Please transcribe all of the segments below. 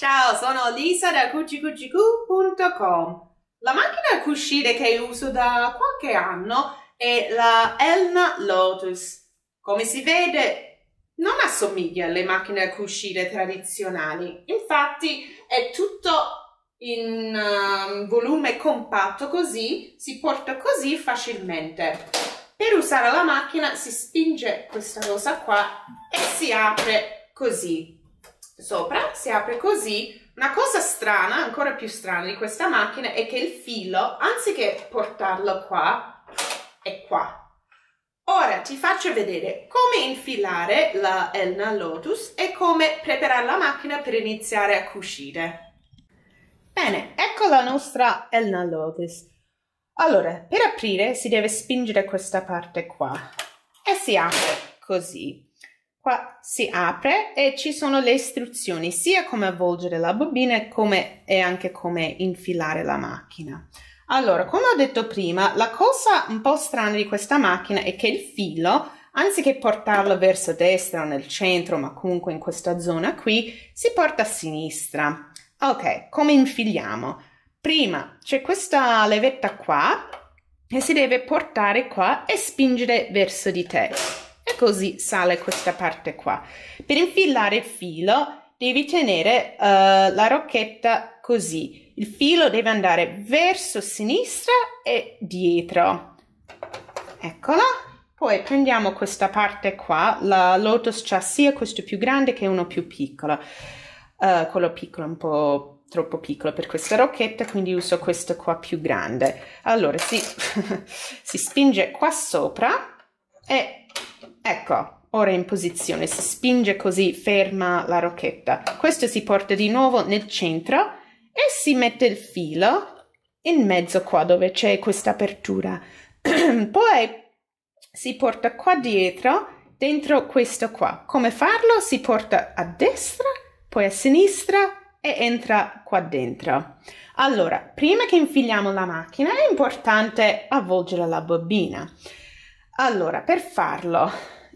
Ciao, sono Lisa da cucicugicù.com. La macchina a cucire che uso da qualche anno è la Elna Lotus. Come si vede, non assomiglia alle macchine a cucire tradizionali. Infatti, è tutto in um, volume compatto così si porta così facilmente per usare la macchina si spinge questa cosa qua e si apre così sopra, si apre così. Una cosa strana, ancora più strana di questa macchina, è che il filo, anziché portarlo qua, è qua. Ora ti faccio vedere come infilare la Elna Lotus e come preparare la macchina per iniziare a cucire. Bene, ecco la nostra Elna Lotus. Allora, per aprire si deve spingere questa parte qua e si apre così. Qua si apre e ci sono le istruzioni sia come avvolgere la bobina come, e anche come infilare la macchina. Allora, come ho detto prima, la cosa un po' strana di questa macchina è che il filo, anziché portarlo verso destra o nel centro, ma comunque in questa zona qui, si porta a sinistra. Ok, come infiliamo? Prima c'è questa levetta qua e si deve portare qua e spingere verso di te e così sale questa parte qua. Per infilare il filo devi tenere uh, la rocchetta così. Il filo deve andare verso sinistra e dietro. Eccola. Poi prendiamo questa parte qua, la Lotus c'ha sia questo più grande che uno più piccolo. Uh, quello piccolo è un po' troppo piccolo per questa rocchetta, quindi uso questo qua più grande. Allora si, si spinge qua sopra e ecco ora in posizione si spinge così ferma la rocchetta questo si porta di nuovo nel centro e si mette il filo in mezzo qua dove c'è questa apertura poi si porta qua dietro dentro questo qua come farlo si porta a destra poi a sinistra e entra qua dentro. Allora, prima che infiliamo la macchina è importante avvolgere la bobina. Allora, per farlo,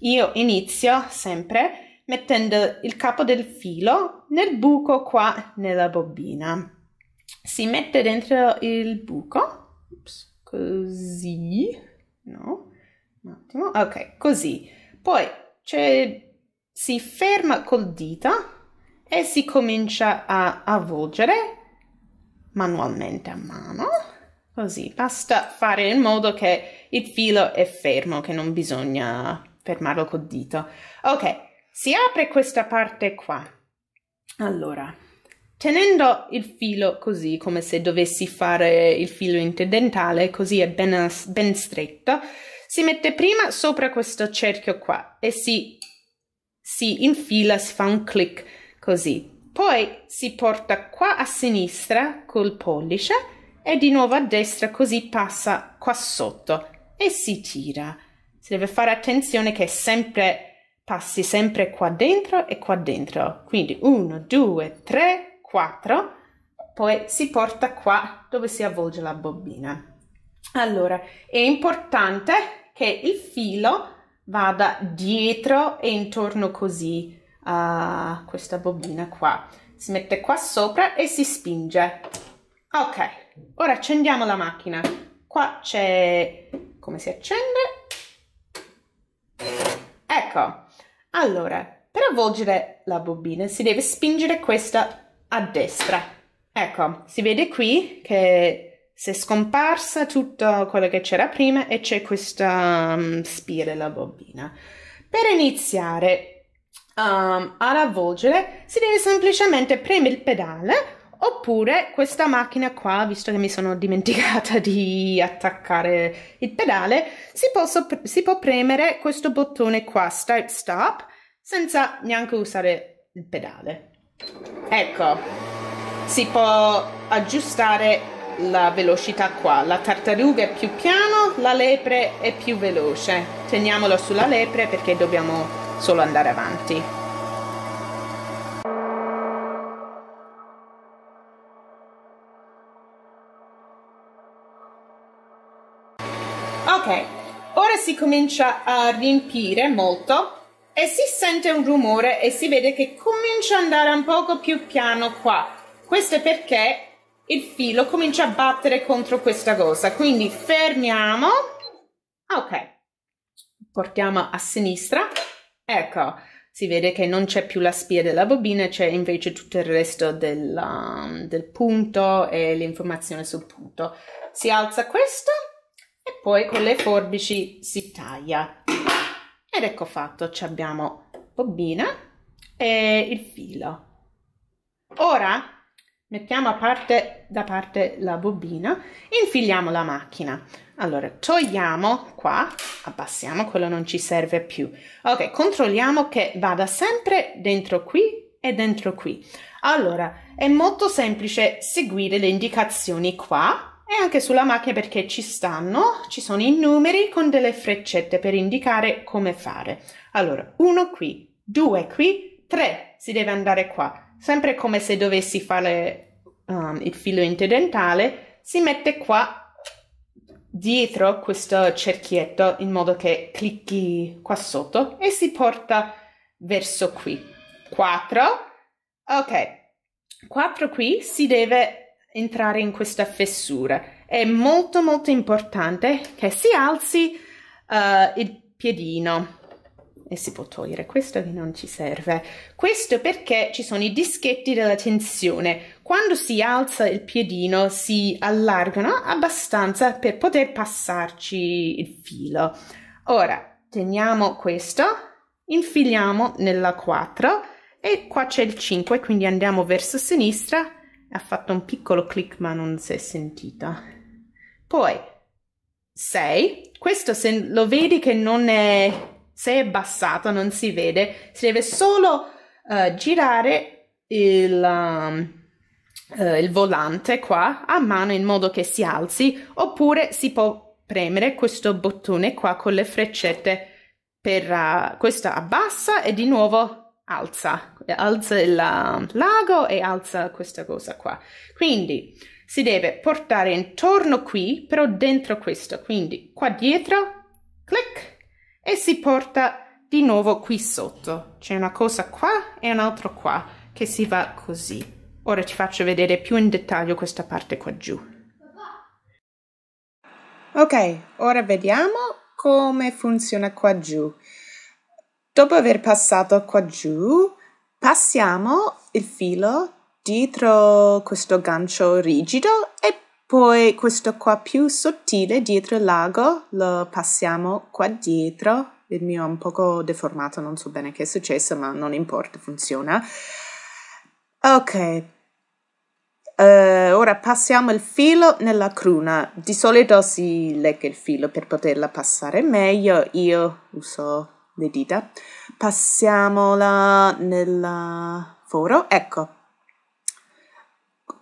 io inizio sempre mettendo il capo del filo nel buco qua nella bobbina. Si mette dentro il buco, Ups, così, no? Un attimo, ok, così. Poi cioè, si ferma col dito e si comincia a avvolgere manualmente a mano, così. Basta fare in modo che il filo è fermo, che non bisogna fermarlo col dito. Ok, si apre questa parte qua. Allora, tenendo il filo così, come se dovessi fare il filo interdentale, così è ben, ben stretto, si mette prima sopra questo cerchio qua e si, si infila, si fa un clic così. Poi si porta qua a sinistra col pollice e di nuovo a destra così passa qua sotto e si tira. Si deve fare attenzione che sempre passi sempre qua dentro e qua dentro. Quindi 1, 2, 3, 4, poi si porta qua dove si avvolge la bobbina. Allora, è importante che il filo vada dietro e intorno così a questa bobbina qua. Si mette qua sopra e si spinge. Ok, ora accendiamo la macchina. Qua c'è come si accende. Ecco, allora, per avvolgere la bobina si deve spingere questa a destra. Ecco, si vede qui che si è scomparsa tutto quello che c'era prima e c'è questa um, mm, spia la bobina. Per iniziare um, ad avvolgere si deve semplicemente premere il pedale Oppure questa macchina qua, visto che mi sono dimenticata di attaccare il pedale, si può, si può premere questo bottone qua, start stop, senza neanche usare il pedale. Ecco, si può aggiustare la velocità qua. La tartaruga è più piano, la lepre è più veloce. Teniamola sulla lepre perché dobbiamo solo andare avanti. comincia a riempire molto e si sente un rumore e si vede che comincia ad andare un poco più piano qua. Questo è perché il filo comincia a battere contro questa cosa. Quindi fermiamo. Ok. Portiamo a sinistra. Ecco, si vede che non c'è più la spia della bobina, c'è invece tutto il resto del, um, del punto e l'informazione sul punto. Si alza questo e poi con le forbici si taglia. Ed ecco fatto, ci abbiamo bobina e il filo. Ora mettiamo a parte, da parte la bobina e infiliamo la macchina. Allora, togliamo qua, abbassiamo, quello non ci serve più. Ok, controlliamo che vada sempre dentro qui e dentro qui. Allora, è molto semplice seguire le indicazioni qua e anche sulla macchina perché ci stanno, ci sono i numeri con delle freccette per indicare come fare. Allora, uno qui, due qui, tre si deve andare qua. Sempre come se dovessi fare um, il filo interdentale, si mette qua dietro questo cerchietto in modo che clicchi qua sotto e si porta verso qui. 4, ok. 4 qui si deve entrare in questa fessura. È molto molto importante che si alzi uh, il piedino e si può togliere questo che non ci serve. Questo perché ci sono i dischetti della tensione. Quando si alza il piedino si allargano abbastanza per poter passarci il filo. Ora teniamo questo, infiliamo nella 4 e qua c'è il 5, quindi andiamo verso sinistra ha fatto un piccolo click ma non si è sentita. Poi 6, questo se lo vedi che non è, se è abbassato non si vede, si deve solo uh, girare il, um, uh, il volante qua a mano in modo che si alzi oppure si può premere questo bottone qua con le freccette per uh, questa abbassa e di nuovo alza eh, alza il lago e alza questa cosa qua. Quindi si deve portare intorno qui, però dentro questo. Quindi qua dietro, clic, e si porta di nuovo qui sotto. C'è una cosa qua e un'altra qua che si va così. Ora ti faccio vedere più in dettaglio questa parte qua giù. Ok, ora vediamo come funziona qua giù. Dopo aver passato qua giù, Passiamo il filo dietro questo gancio rigido e poi questo qua più sottile dietro l'ago lo passiamo qua dietro. Il mio è un poco deformato, non so bene che è successo, ma non importa, funziona. Ok, Uh, ora passiamo il filo nella cruna. Di solito si legge il filo per poterla passare meglio. Io uso le dita passiamola nel foro. Ecco.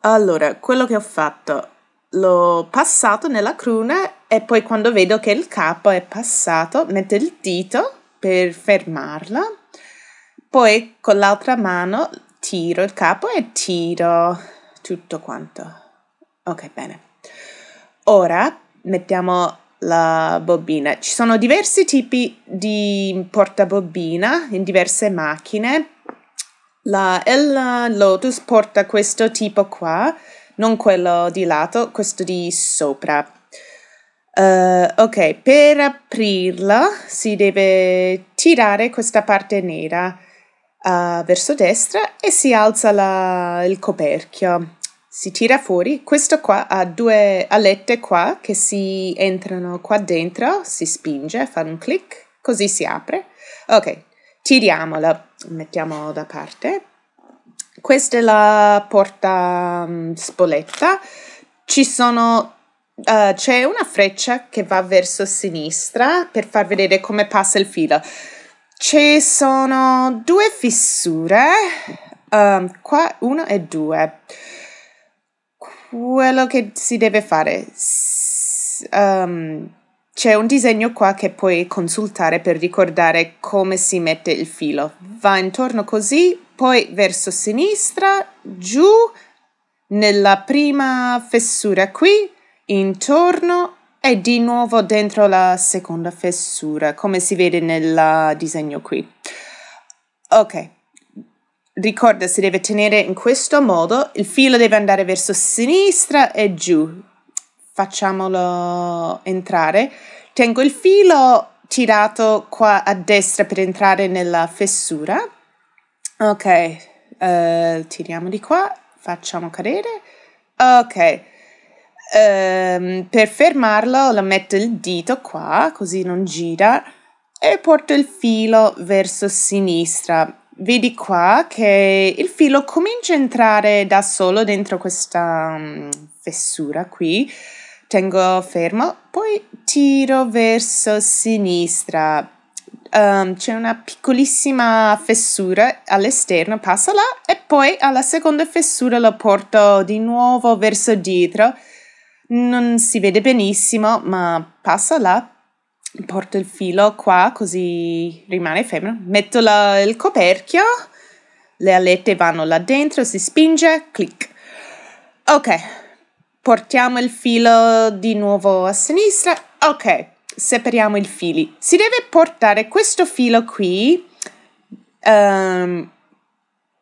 Allora, quello che ho fatto, l'ho passato nella cruna e poi quando vedo che il capo è passato, metto il dito per fermarla, poi con l'altra mano tiro il capo e tiro tutto quanto. Ok, bene. Ora mettiamo la bobina. Ci sono diversi tipi di portabobbina in diverse macchine. La L Lotus porta questo tipo qua, non quello di lato, questo di sopra. Uh, ok, per aprirla si deve tirare questa parte nera uh, verso destra e si alza la, il coperchio si tira fuori, questo qua ha due alette qua che si entrano qua dentro, si spinge, fa un clic, così si apre. Ok, tiriamola, mettiamo da parte. Questa è la porta mm, spoletta, ci sono Uh, c'è una freccia che va verso sinistra per far vedere come passa il filo. Ci sono due fissure, um, qua uno e due quello che si deve fare. S- um, c'è un disegno qua che puoi consultare per ricordare come si mette il filo. Va intorno così, poi verso sinistra, giù, nella prima fessura qui, intorno e di nuovo dentro la seconda fessura, come si vede nel disegno qui. Ok, ricorda si deve tenere in questo modo, il filo deve andare verso sinistra e giù. Facciamolo entrare. Tengo il filo tirato qua a destra per entrare nella fessura. Ok, uh, tiriamo di qua, facciamo cadere. Ok, um, per fermarlo lo metto il dito qua, così non gira, e porto il filo verso sinistra Vedi qua che il filo comincia a entrare da solo dentro questa mm, fessura qui. Tengo fermo, poi tiro verso sinistra. Um, c'è una piccolissima fessura all'esterno, passa là e poi alla seconda fessura lo porto di nuovo verso dietro. Non si vede benissimo, ma passa là porto il filo qua così rimane fermo, metto la, il coperchio, le alette vanno là dentro, si spinge, clic. Ok, portiamo il filo di nuovo a sinistra, ok, separiamo i fili. Si deve portare questo filo qui, um,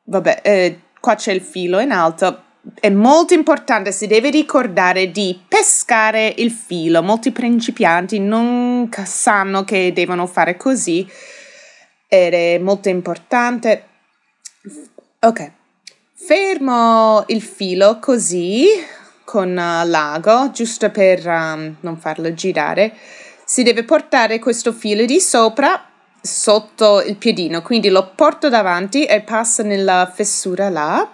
vabbè, eh, qua c'è il filo in alto, è molto importante, si deve ricordare di pescare il filo. Molti principianti non sanno che devono fare così ed è molto importante. Ok, fermo il filo così con eh, l'ago, giusto per um, non farlo girare. Si deve portare questo filo di sopra sotto il piedino, quindi lo porto davanti e passo nella fessura là.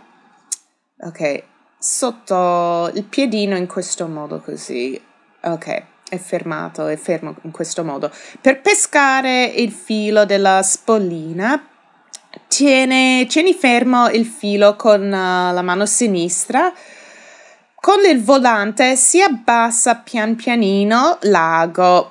Ok, sotto il piedino in questo modo così. Ok, è fermato, è fermo in questo modo. Per pescare il filo della spollina, tieni, tieni fermo il filo con uh, la mano sinistra. Con il volante si abbassa pian pianino l'ago,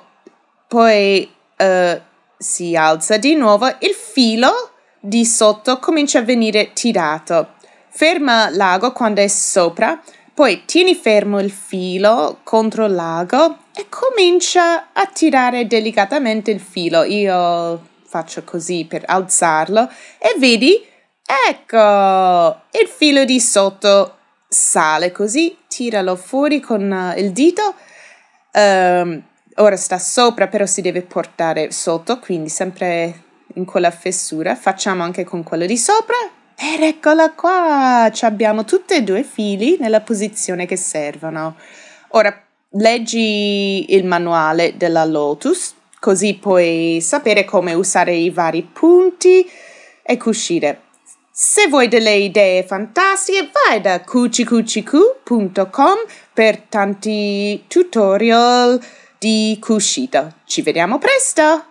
poi uh, si alza di nuovo, il filo di sotto comincia a venire tirato Ferma l'ago quando è sopra, poi tieni fermo il filo contro l'ago e comincia a tirare delicatamente il filo. Io faccio così per alzarlo e vedi, ecco, il filo di sotto sale così, tiralo fuori con eh, il dito. Um, ora sta sopra, però si deve portare sotto, quindi sempre in quella fessura. Facciamo anche con quello di sopra ed eccola qua! Ci abbiamo tutti e due i fili nella posizione che servono. Ora leggi il manuale della Lotus, così puoi sapere come usare i vari punti e cucire. Se vuoi delle idee fantastiche, vai da cucicicucicu.com per tanti tutorial di cucita. Ci vediamo presto!